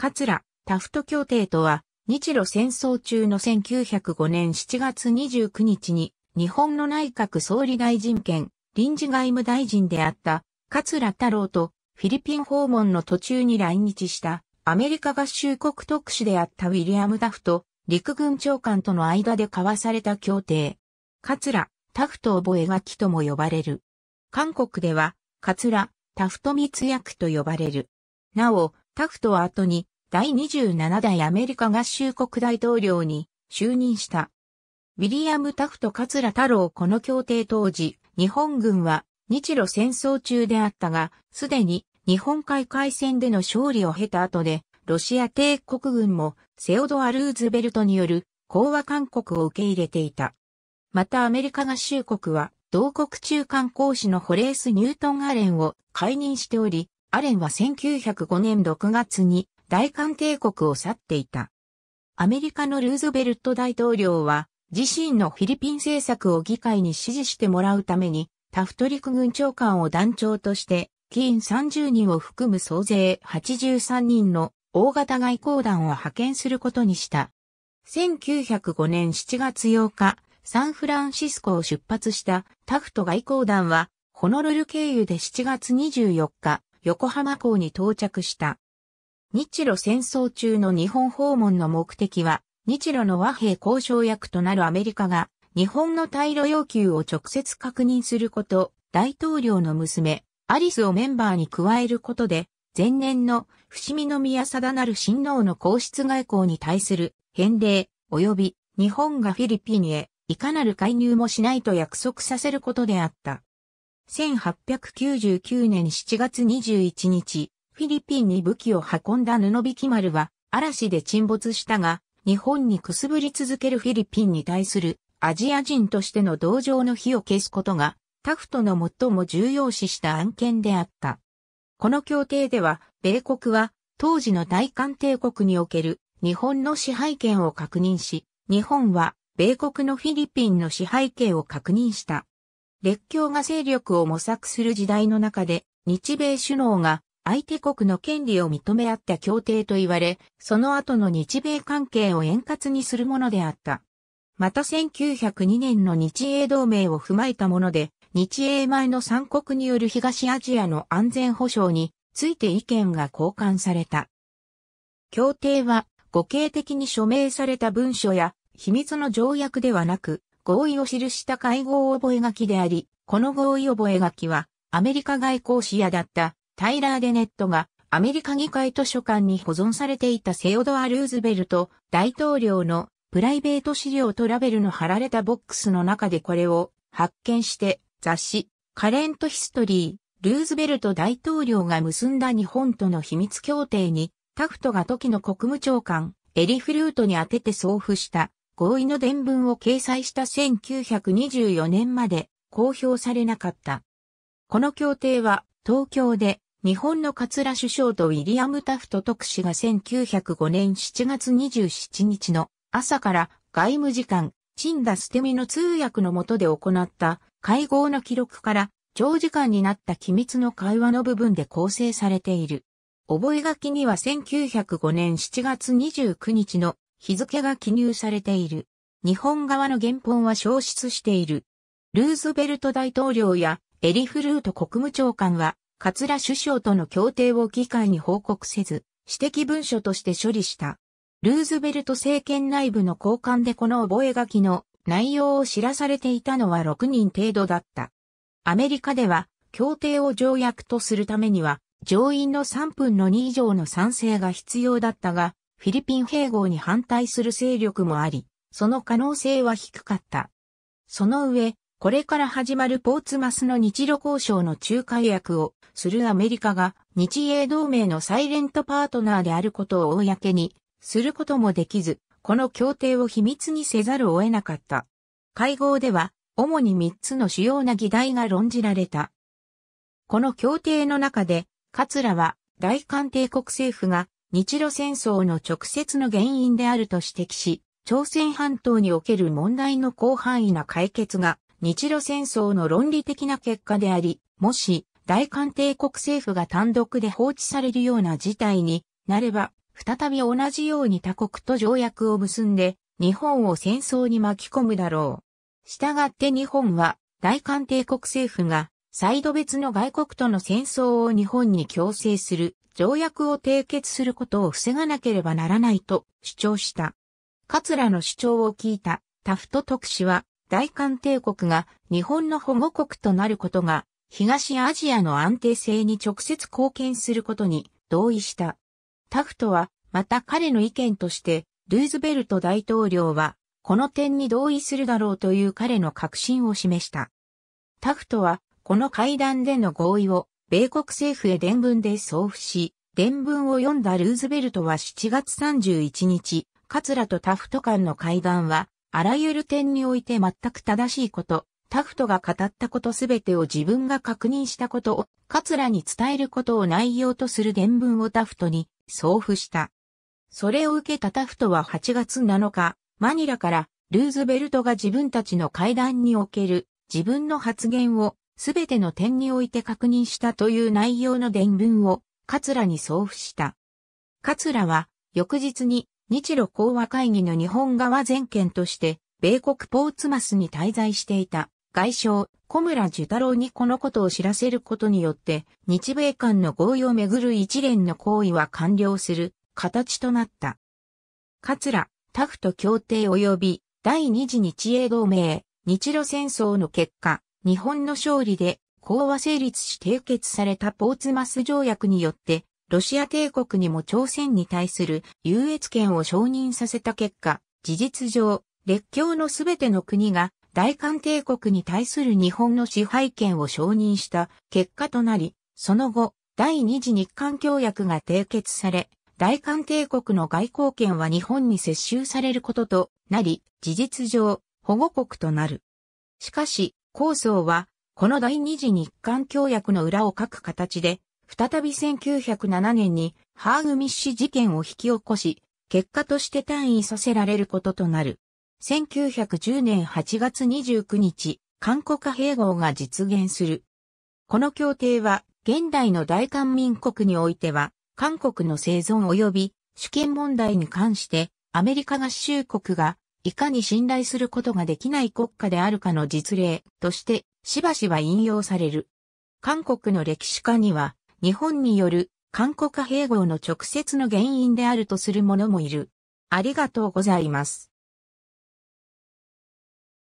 桂、タフト協定とは、日露戦争中の1905年7月29日に、日本の内閣総理大臣兼臨時外務大臣であった桂太郎とフィリピン訪問の途中に来日したアメリカ合衆国特使であったウィリアム・ダフと陸軍長官との間で交わされた協定。桂、タフト覚書とも呼ばれる。韓国では、桂、タフト密約と呼ばれる。なお、タフトは後に第27代アメリカ合衆国大統領に就任した。ウィリアム・タフト・カツラ・太郎この協定当時、日本軍は日露戦争中であったが、すでに日本海海戦での勝利を経た後で、ロシア帝国軍もセオドア・ルーズベルトによる講和勧告を受け入れていた。またアメリカ合衆国は同国中間講師のホレース・ニュートン・アレンを解任しており、アレンは1905年6月に大韓帝国を去っていた。アメリカのルーズベルト大統領は自身のフィリピン政策を議会に支持してもらうためにタフト陸軍長官を団長として議員30人を含む総勢83人の大型外交団を派遣することにした。1905年7月8日、サンフランシスコを出発したタフト外交団は、ホノルル経由で7月24日、横浜港に到着した。日露戦争中の日本訪問の目的は、日露の和平交渉役となるアメリカが、日本の退路要求を直接確認すること、大統領の娘、アリスをメンバーに加えることで、前年の伏見宮定なる親王の皇室外交に対する返礼、及び日本がフィリピンへいかなる介入もしないと約束させることであった。1899年7月21日、フィリピンに武器を運んだ布引丸は嵐で沈没したが、日本にくすぶり続けるフィリピンに対するアジア人としての同情の火を消すことが、タフトの最も重要視した案件であった。この協定では、米国は当時の大韓帝国における日本の支配権を確認し、日本は米国のフィリピンの支配権を確認した。列強が勢力を模索する時代の中で、日米首脳が相手国の権利を認め合った協定と言われ、その後の日米関係を円滑にするものであった。また1902年の日英同盟を踏まえたもので、日英前の三国による東アジアの安全保障について意見が交換された。協定は、語形的に署名された文書や秘密の条約ではなく、合意を記した会合覚書であり、この合意覚書は、アメリカ外交視野だったタイラー・デネットがアメリカ議会図書館に保存されていたセオドア・ルーズベルト大統領のプライベート資料とラベルの貼られたボックスの中でこれを発見して雑誌カレントヒストリー、ルーズベルト大統領が結んだ日本との秘密協定にタフトが時の国務長官エリフルートに当てて送付した合意の伝文を掲載した1924年まで公表されなかった。この協定は東京で日本の桂首相とウィリアム・タフト特使が1905年7月27日の朝から外務次官、陳ス捨ミの通訳の下で行った会合の記録から長時間になった機密の会話の部分で構成されている。覚書には1905年7月29日の日付が記入されている。日本側の原本は消失している。ルーズベルト大統領やエリフルート国務長官は、桂首相との協定を議会に報告せず、私的文書として処理した。ルーズベルト政権内部の交換でこの覚書の内容を知らされていたのは6人程度だった。アメリカでは、協定を条約とするためには、上院の3分の2以上の賛成が必要だったが、フィリピン併合に反対する勢力もあり、その可能性は低かった。その上、これから始まるポーツマスの日露交渉の仲介役をするアメリカが日英同盟のサイレントパートナーであることを公にすることもできず、この協定を秘密にせざるを得なかった。会合では主に3つの主要な議題が論じられた。この協定の中で、カツラは大韓帝国政府が日露戦争の直接の原因であると指摘し、朝鮮半島における問題の広範囲な解決が日露戦争の論理的な結果であり、もし大韓帝国政府が単独で放置されるような事態になれば、再び同じように他国と条約を結んで、日本を戦争に巻き込むだろう。したがって日本は大韓帝国政府がサイド別の外国との戦争を日本に強制する条約を締結することを防がなければならないと主張した。桂の主張を聞いたタフト特使は大韓帝国が日本の保護国となることが東アジアの安定性に直接貢献することに同意した。タフトはまた彼の意見としてルーズベルト大統領はこの点に同意するだろうという彼の確信を示した。タフトはこの会談での合意を、米国政府へ伝文で送付し、伝文を読んだルーズベルトは7月31日、カツラとタフト間の会談は、あらゆる点において全く正しいこと、タフトが語ったことすべてを自分が確認したことを、カツラに伝えることを内容とする伝文をタフトに送付した。それを受けたタフトは8月7日、マニラからルーズベルトが自分たちの会談における自分の発言をすべての点において確認したという内容の伝文を、桂に送付した。桂は、翌日に、日露講和会議の日本側全権として、米国ポーツマスに滞在していた、外相、小村寿太郎にこのことを知らせることによって、日米間の合意をめぐる一連の行為は完了する形となった。桂、タフト協定及び第二次日英同盟、日露戦争の結果、日本の勝利で講和成立し締結されたポーツマス条約によって、ロシア帝国にも朝鮮に対する優越権を承認させた結果、事実上、列強のすべての国が大韓帝国に対する日本の支配権を承認した結果となり、その後、第二次日韓協約が締結され、大韓帝国の外交権は日本に接収されることとなり、事実上、保護国となる。しかし、構想は、この第二次日韓協約の裏を書く形で、再び1907年にハーグミッシ事件を引き起こし、結果として単位させられることとなる。1910年8月29日、韓国併合が実現する。この協定は、現代の大韓民国においては、韓国の生存及び主権問題に関して、アメリカ合衆国がいかに信頼することができない国家であるかの実例として、しばしば引用される。韓国の歴史家には、日本による韓国併合の直接の原因であるとする者もいる。ありがとうございます。